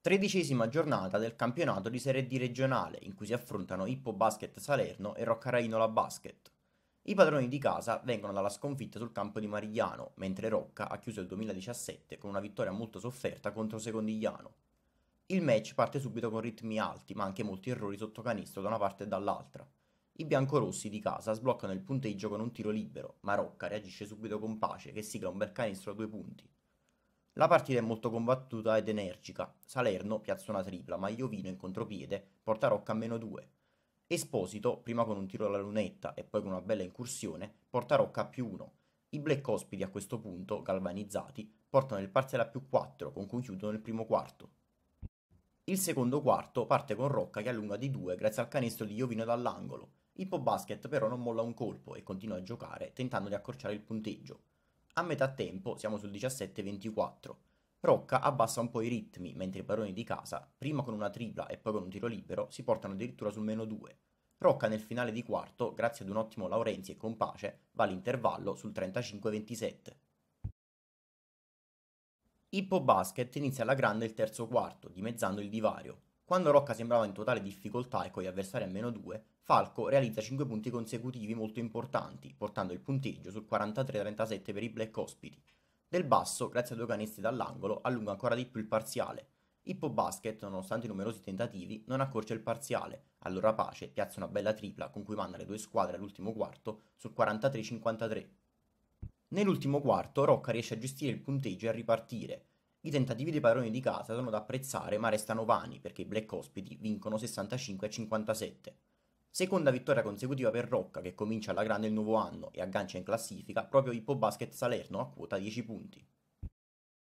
Tredicesima giornata del campionato di Serie D regionale in cui si affrontano Ippo Basket Salerno e Rocca Basket. I padroni di casa vengono dalla sconfitta sul campo di Marigliano, mentre Rocca ha chiuso il 2017 con una vittoria molto sofferta contro Secondigliano. Il match parte subito con ritmi alti, ma anche molti errori sotto canestro da una parte e dall'altra. I biancorossi di casa sbloccano il punteggio con un tiro libero, ma Rocca reagisce subito con pace che sigla un bel canestro a due punti. La partita è molto combattuta ed energica. Salerno piazza una tripla, ma Iovino in contropiede porta Rocca a meno 2. Esposito, prima con un tiro alla lunetta e poi con una bella incursione, porta Rocca a più 1. I black ospiti a questo punto, galvanizzati, portano il parziale a più 4 con cui chiudono il primo quarto. Il secondo quarto parte con Rocca che allunga di 2 grazie al canestro di Iovino dall'angolo. Il basket però non molla un colpo e continua a giocare tentando di accorciare il punteggio. A metà tempo, siamo sul 17-24. Rocca abbassa un po' i ritmi, mentre i padroni di casa, prima con una tripla e poi con un tiro libero, si portano addirittura sul meno 2. Rocca nel finale di quarto, grazie ad un ottimo Laurenzi e Compace, va all'intervallo sul 35-27. Ippo Basket inizia alla grande il terzo quarto, dimezzando il divario. Quando Rocca sembrava in totale difficoltà e con gli avversari a meno 2, Falco realizza 5 punti consecutivi molto importanti, portando il punteggio sul 43-37 per i black ospiti. Del basso, grazie a due canestri dall'angolo, allunga ancora di più il parziale. Hippo Basket, nonostante i numerosi tentativi, non accorcia il parziale, allora Pace piazza una bella tripla con cui manda le due squadre all'ultimo quarto sul 43-53. Nell'ultimo quarto Rocca riesce a gestire il punteggio e a ripartire, i tentativi dei padroni di casa sono da apprezzare ma restano vani perché i black ospiti vincono 65 a 57. Seconda vittoria consecutiva per Rocca che comincia alla grande il nuovo anno e aggancia in classifica proprio Hippo Basket Salerno a quota 10 punti.